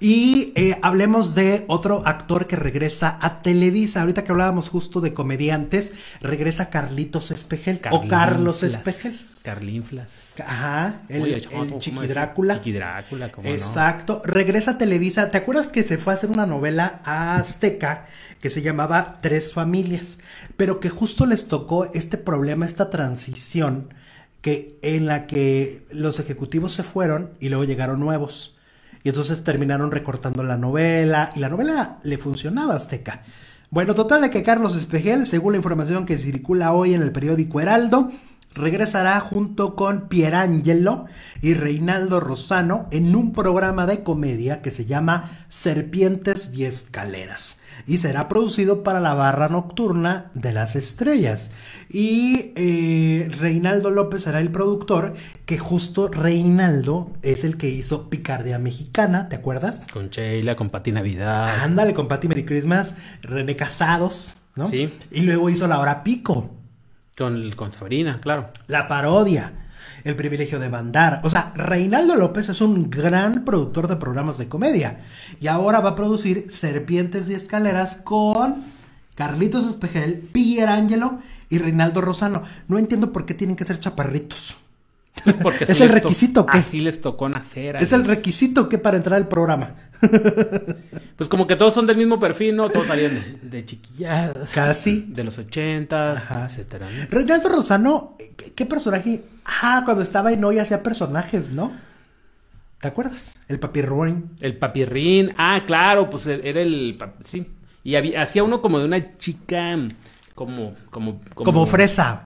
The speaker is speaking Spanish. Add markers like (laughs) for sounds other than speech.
Y eh, hablemos de otro actor que regresa a Televisa. Ahorita que hablábamos justo de comediantes, regresa Carlitos Espejel o Carlos Flas. Espejel. Flas, Ajá, el, Chiquidrácula. Chiquidrácula, como Exacto. Regresa a Televisa. ¿Te acuerdas que se fue a hacer una novela azteca que se llamaba Tres Familias? Pero que justo les tocó este problema, esta transición, que en la que los ejecutivos se fueron y luego llegaron nuevos. Y entonces terminaron recortando la novela y la novela le funcionaba a Azteca. Bueno, total de que Carlos Espejel, según la información que circula hoy en el periódico Heraldo, regresará junto con Pierangelo y Reinaldo Rosano en un programa de comedia que se llama Serpientes y Escaleras y será producido para la barra nocturna de las estrellas. Y eh, Reinaldo López será el productor, que justo Reinaldo es el que hizo Picardía Mexicana, ¿te acuerdas? Con Sheila, con Pati Navidad. Ándale, con Pati Merry Christmas, René Casados. ¿no? Sí. Y luego hizo La Hora Pico. Con, Sabrina, claro. La parodia. El privilegio de mandar. O sea, Reinaldo López es un gran productor de programas de comedia. Y ahora va a producir Serpientes y Escaleras con Carlitos Espejel, Pierre Angelo y Reinaldo Rosano. No entiendo por qué tienen que ser chaparritos. (laughs) Porque es el requisito que. Así les tocó nacer. Es el requisito que para entrar al programa. (laughs) pues como que todos son del mismo perfil, ¿no? Todos salían de, chiquilladas. Casi. De los ochentas, etcétera. Reinaldo Rosano, ¿qué, personaje? Ah, cuando estaba en hoy hacía personajes, ¿no? ¿Te acuerdas? El papirrín. El papirrín. Ah, claro, pues e-, era el. Sí. Y hacía uno como de una chica. Como, como, como, como fresa.